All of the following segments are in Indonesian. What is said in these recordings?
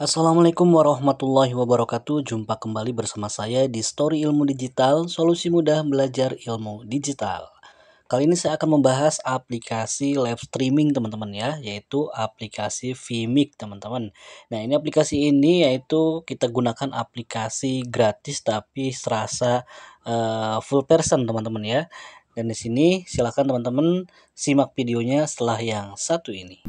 Assalamualaikum warahmatullahi wabarakatuh. Jumpa kembali bersama saya di Story Ilmu Digital, solusi mudah belajar ilmu digital. Kali ini saya akan membahas aplikasi live streaming teman-teman ya, yaitu aplikasi Vimic teman-teman. Nah, ini aplikasi ini yaitu kita gunakan aplikasi gratis tapi serasa uh, full person teman-teman ya. Dan di sini silakan teman-teman simak videonya setelah yang satu ini.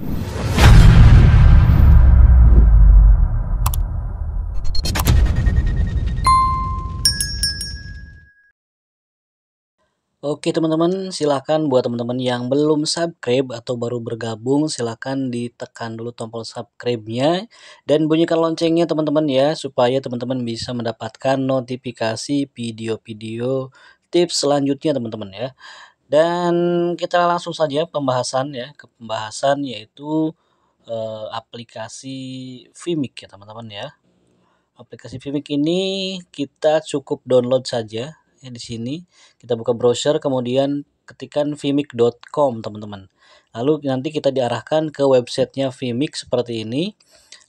Oke teman-teman, silahkan buat teman-teman yang belum subscribe atau baru bergabung, silahkan ditekan dulu tombol subscribe-nya dan bunyikan loncengnya teman-teman ya, supaya teman-teman bisa mendapatkan notifikasi video-video tips selanjutnya teman-teman ya. Dan kita langsung saja pembahasan ya, ke pembahasan yaitu eh, aplikasi Vimic ya teman-teman ya. Aplikasi Vimic ini kita cukup download saja di sini kita buka browser kemudian ketikan vimic.com teman-teman lalu nanti kita diarahkan ke websitenya vimic seperti ini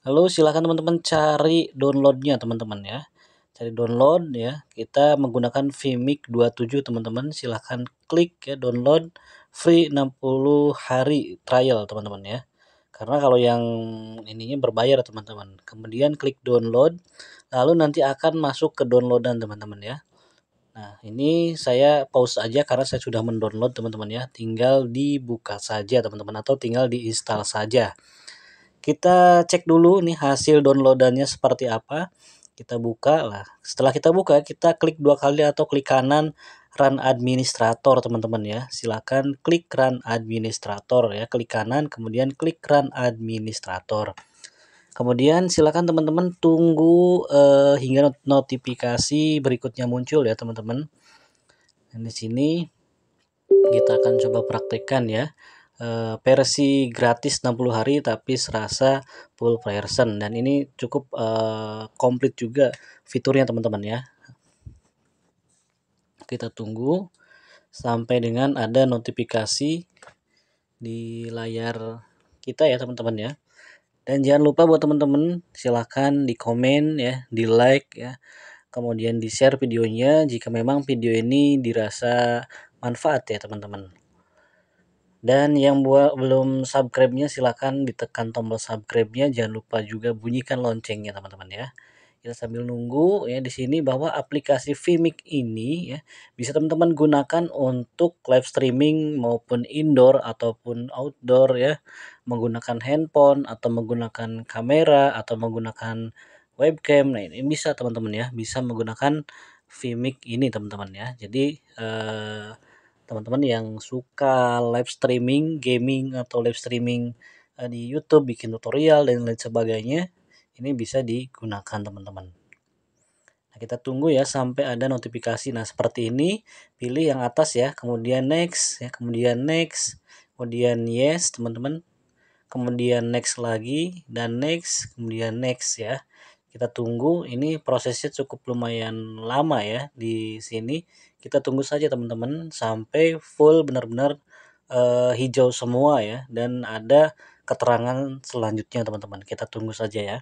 lalu silahkan teman-teman cari downloadnya teman-teman ya cari download ya kita menggunakan vimic 27 teman-teman silahkan klik ya download free 60 hari trial teman-teman ya karena kalau yang ininya berbayar teman-teman kemudian klik download lalu nanti akan masuk ke downloadan teman-teman ya Nah, ini saya pause aja karena saya sudah mendownload teman-teman ya. Tinggal dibuka saja teman-teman atau tinggal diinstal saja. Kita cek dulu nih hasil downloadannya seperti apa. Kita buka lah. Setelah kita buka, kita klik dua kali atau klik kanan run administrator teman-teman ya. Silakan klik run administrator ya, klik kanan kemudian klik run administrator. Kemudian silakan teman-teman tunggu eh, hingga notifikasi berikutnya muncul ya teman-teman. Di sini kita akan coba praktekkan ya. Eh, versi gratis 60 hari tapi serasa full version dan ini cukup eh, komplit juga fiturnya teman-teman ya. Kita tunggu sampai dengan ada notifikasi di layar kita ya teman-teman ya. Dan jangan lupa buat teman-teman silahkan di komen ya, di like ya. Kemudian di share videonya jika memang video ini dirasa manfaat ya teman-teman. Dan yang buat belum subscribe-nya silahkan ditekan tombol subscribe-nya. Jangan lupa juga bunyikan loncengnya teman-teman ya kita sambil nunggu ya di sini bahwa aplikasi Vimic ini ya bisa teman-teman gunakan untuk live streaming maupun indoor ataupun outdoor ya menggunakan handphone atau menggunakan kamera atau menggunakan webcam nah ini bisa teman-teman ya bisa menggunakan Vimic ini teman-teman ya jadi teman eh, teman-teman yang suka live streaming gaming atau live streaming eh, di YouTube bikin tutorial dan lain sebagainya ini bisa digunakan teman-teman nah, kita tunggu ya sampai ada notifikasi nah seperti ini pilih yang atas ya kemudian next ya kemudian next kemudian yes teman-teman kemudian next lagi dan next kemudian next ya kita tunggu ini prosesnya cukup lumayan lama ya di sini kita tunggu saja teman-teman sampai full benar-benar uh, hijau semua ya dan ada keterangan selanjutnya teman-teman kita tunggu saja ya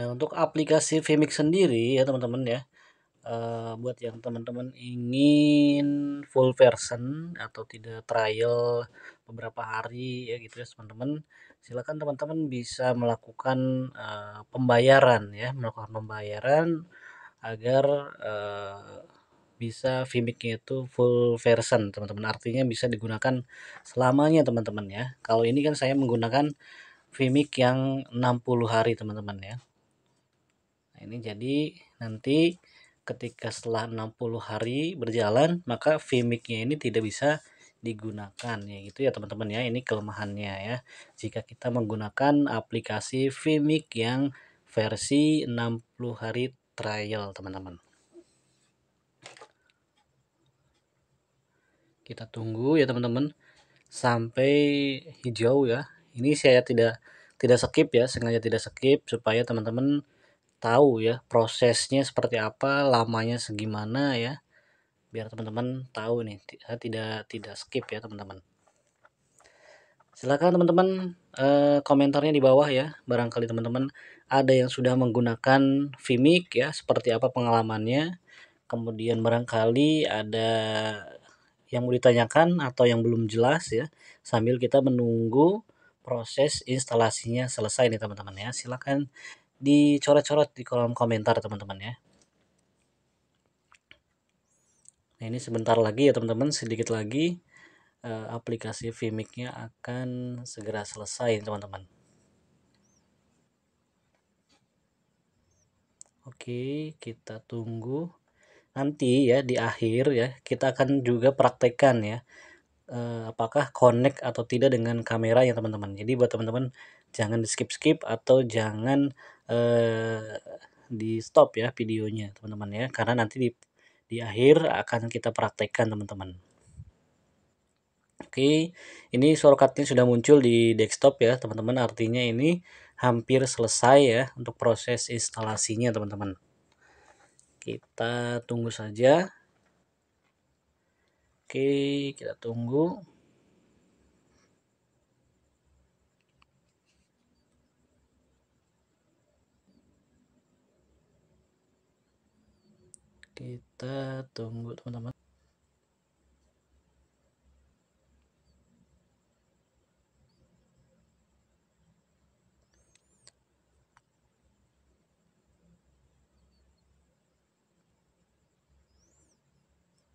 Nah, untuk aplikasi Vmix sendiri ya teman-teman ya. Uh, buat yang teman-teman ingin full version atau tidak trial beberapa hari ya gitu ya teman-teman silakan teman-teman bisa melakukan uh, pembayaran ya melakukan pembayaran agar uh, bisa Vimicnya itu full version teman-teman artinya bisa digunakan selamanya teman-teman ya kalau ini kan saya menggunakan Vmix yang 60 hari teman-teman ya nah, ini jadi nanti ketika setelah 60 hari berjalan maka vmIC-nya ini tidak bisa digunakan ya gitu ya teman-teman ya ini kelemahannya ya jika kita menggunakan aplikasi Vimic yang versi 60 hari trial teman-teman kita tunggu ya teman-teman sampai hijau ya ini saya tidak tidak skip ya sengaja tidak skip supaya teman-teman tahu ya prosesnya seperti apa, lamanya segimana ya. Biar teman-teman tahu nih, saya eh, tidak tidak skip ya teman-teman. Silakan teman-teman eh, komentarnya di bawah ya. Barangkali teman-teman ada yang sudah menggunakan Vimic ya, seperti apa pengalamannya. Kemudian barangkali ada yang mau ditanyakan atau yang belum jelas ya, sambil kita menunggu proses instalasinya selesai nih teman-teman ya. Silakan dicoret-coret di kolom komentar teman-teman ya nah ini sebentar lagi ya teman-teman sedikit lagi uh, aplikasi Vimic-nya akan segera selesai teman-teman Oke kita tunggu nanti ya di akhir ya kita akan juga praktekkan ya eh, apakah connect atau tidak dengan kamera ya teman-teman jadi buat teman-teman jangan di skip skip atau jangan eh, di stop ya videonya teman-teman ya karena nanti di di akhir akan kita praktekkan teman-teman Oke ini shortcutnya sudah muncul di desktop ya teman-teman artinya ini hampir selesai ya untuk proses instalasinya teman-teman kita tunggu saja Oke kita tunggu kita tunggu teman-teman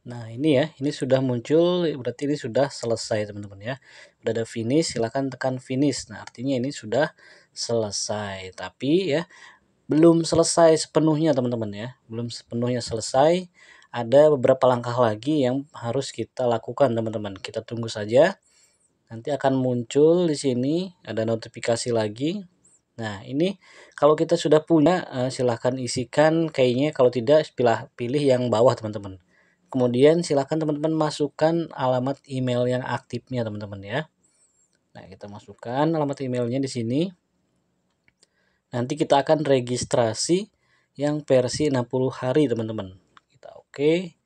Nah ini ya, ini sudah muncul, berarti ini sudah selesai teman-teman ya. Udah ada finish, silahkan tekan finish. Nah artinya ini sudah selesai. Tapi ya belum selesai sepenuhnya teman-teman ya belum sepenuhnya selesai ada beberapa langkah lagi yang harus kita lakukan teman-teman kita tunggu saja nanti akan muncul di sini ada notifikasi lagi nah ini kalau kita sudah punya eh, silahkan isikan kayaknya kalau tidak pilih pilih yang bawah teman-teman kemudian silahkan teman-teman masukkan alamat email yang aktifnya teman-teman ya nah kita masukkan alamat emailnya di sini Nanti kita akan registrasi yang versi 60 hari teman-teman. Kita oke. Okay.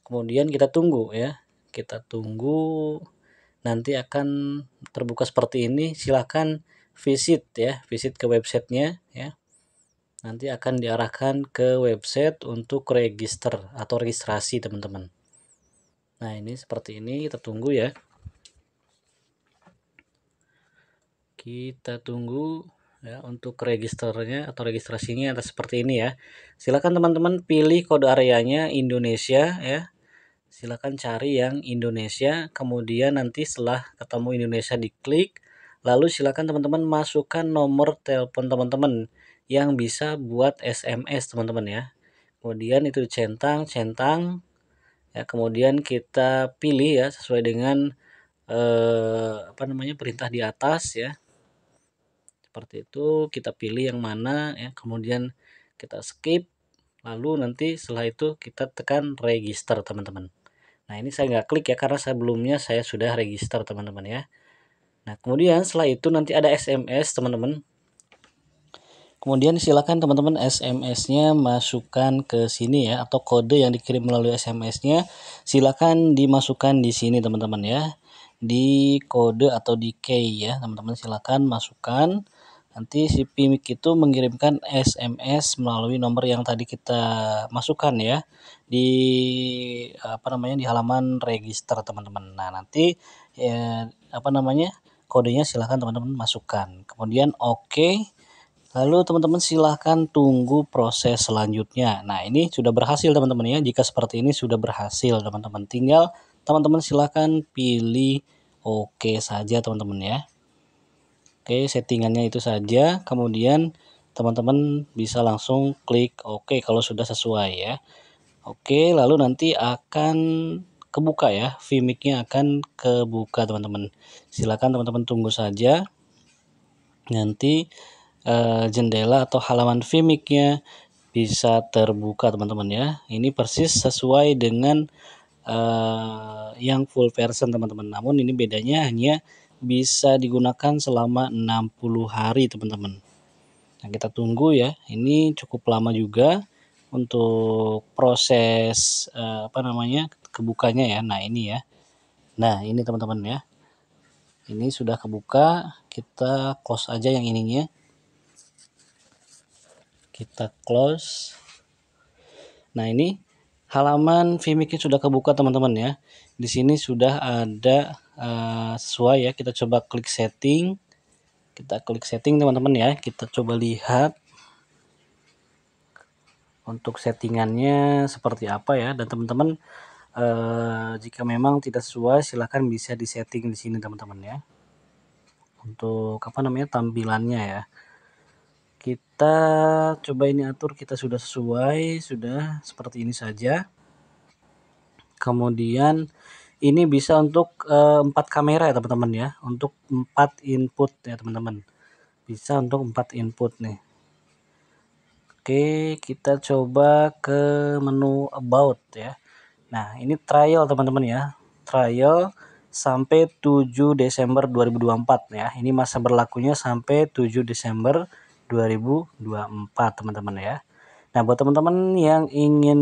Kemudian kita tunggu ya. Kita tunggu nanti akan terbuka seperti ini. Silahkan visit ya, visit ke websitenya ya. Nanti akan diarahkan ke website untuk register atau registrasi teman-teman. Nah ini seperti ini kita tunggu ya. Kita tunggu ya, untuk registernya atau registrasinya ada seperti ini ya silakan teman-teman pilih kode areanya Indonesia ya silakan cari yang Indonesia kemudian nanti setelah ketemu Indonesia diklik lalu silakan teman-teman masukkan nomor telepon teman-teman yang bisa buat SMS teman-teman ya kemudian itu centang centang ya kemudian kita pilih ya sesuai dengan eh, apa namanya perintah di atas ya seperti itu kita pilih yang mana ya kemudian kita skip lalu nanti setelah itu kita tekan register teman-teman nah ini saya nggak klik ya karena sebelumnya saya sudah register teman-teman ya nah kemudian setelah itu nanti ada SMS teman-teman kemudian silakan teman-teman SMS-nya masukkan ke sini ya atau kode yang dikirim melalui SMS-nya silakan dimasukkan di sini teman-teman ya di kode atau di key ya teman-teman silakan masukkan Nanti si pimik itu mengirimkan SMS melalui nomor yang tadi kita masukkan ya di apa namanya di halaman register teman-teman. Nah, nanti ya, apa namanya kodenya silahkan teman-teman masukkan. Kemudian oke. Okay. Lalu teman-teman silahkan tunggu proses selanjutnya. Nah ini sudah berhasil teman-teman ya. Jika seperti ini sudah berhasil teman-teman. Tinggal teman-teman silahkan pilih oke okay saja teman-teman ya. Oke, settingannya itu saja. Kemudian teman-teman bisa langsung klik oke kalau sudah sesuai ya. Oke, lalu nanti akan kebuka ya. Vimic-nya akan kebuka teman-teman. Silakan teman-teman tunggu saja. Nanti eh, jendela atau halaman Vimic-nya bisa terbuka teman-teman ya. Ini persis sesuai dengan Uh, yang full version teman-teman. Namun ini bedanya hanya bisa digunakan selama 60 hari teman-teman. Nah, kita tunggu ya. Ini cukup lama juga untuk proses eh, apa namanya? kebukanya ya. Nah, ini ya. Nah, ini teman-teman ya. Ini sudah kebuka, kita close aja yang ininya. Kita close. Nah, ini halaman vimic sudah kebuka teman-teman ya. Di sini sudah ada Eh, sesuai ya kita coba klik setting kita klik setting teman-teman ya kita coba lihat untuk settingannya seperti apa ya dan teman-teman eh, jika memang tidak sesuai silahkan bisa disetting di sini teman-teman ya untuk apa namanya tampilannya ya kita coba ini atur kita sudah sesuai sudah seperti ini saja kemudian ini bisa untuk eh, empat uh, kamera ya teman-teman ya untuk empat input ya teman-teman bisa untuk empat input nih Oke kita coba ke menu about ya Nah ini trial teman-teman ya trial sampai 7 Desember 2024 ya ini masa berlakunya sampai 7 Desember 2024 teman-teman ya Nah buat teman-teman yang ingin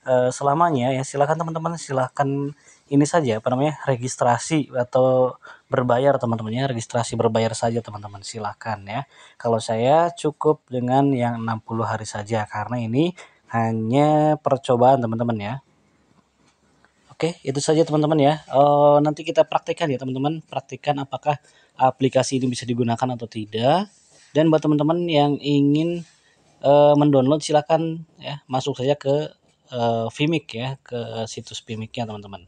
Eh, selamanya ya silahkan teman-teman silahkan ini saja apa namanya registrasi atau berbayar teman-temannya registrasi berbayar saja teman-teman silahkan ya kalau saya cukup dengan yang 60 hari saja karena ini hanya percobaan teman-teman ya Oke, itu saja teman-teman ya. Uh, nanti kita praktekkan ya teman-teman. Praktekkan apakah aplikasi ini bisa digunakan atau tidak. Dan buat teman-teman yang ingin uh, mendownload silahkan ya masuk saja ke uh, Vimic ya ke situs Vimicnya teman-teman.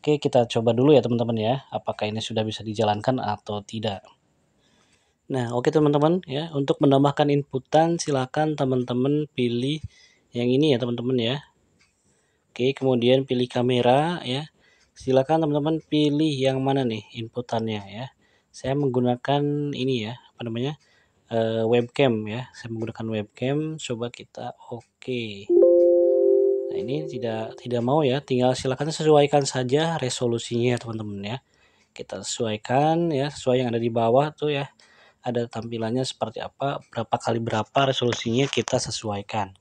Oke kita coba dulu ya teman-teman ya apakah ini sudah bisa dijalankan atau tidak. Nah oke teman-teman ya untuk menambahkan inputan silakan teman-teman pilih yang ini ya teman-teman ya. Oke kemudian pilih kamera ya. Silakan teman-teman pilih yang mana nih inputannya ya. Saya menggunakan ini ya apa namanya? uh, webcam ya. Saya menggunakan webcam. Coba kita oke. Okay. Nah, ini tidak tidak mau ya, tinggal silakan sesuaikan saja resolusinya ya, teman-teman ya. Kita sesuaikan ya sesuai yang ada di bawah tuh ya. Ada tampilannya seperti apa, berapa kali berapa resolusinya kita sesuaikan.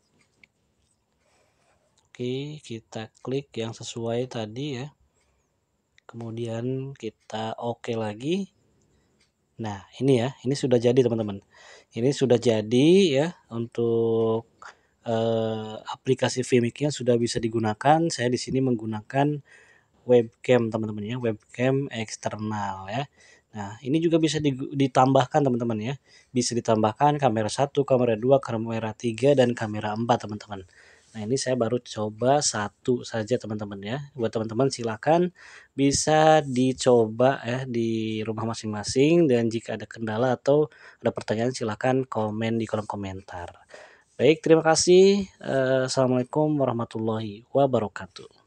Oke, kita klik yang sesuai tadi ya. Kemudian kita oke okay lagi. Nah, ini ya, ini sudah jadi teman-teman. Ini sudah jadi ya untuk uh, aplikasi filmiknya sudah bisa digunakan. Saya di sini menggunakan webcam teman-teman ya, webcam eksternal ya. Nah, ini juga bisa ditambahkan teman-teman ya. Bisa ditambahkan kamera 1, kamera 2, kamera 3 dan kamera 4 teman-teman. Nah, ini saya baru coba satu saja teman-teman ya. Buat teman-teman silakan bisa dicoba ya di rumah masing-masing dan jika ada kendala atau ada pertanyaan silakan komen di kolom komentar. Baik, terima kasih. Eh, Assalamualaikum warahmatullahi wabarakatuh.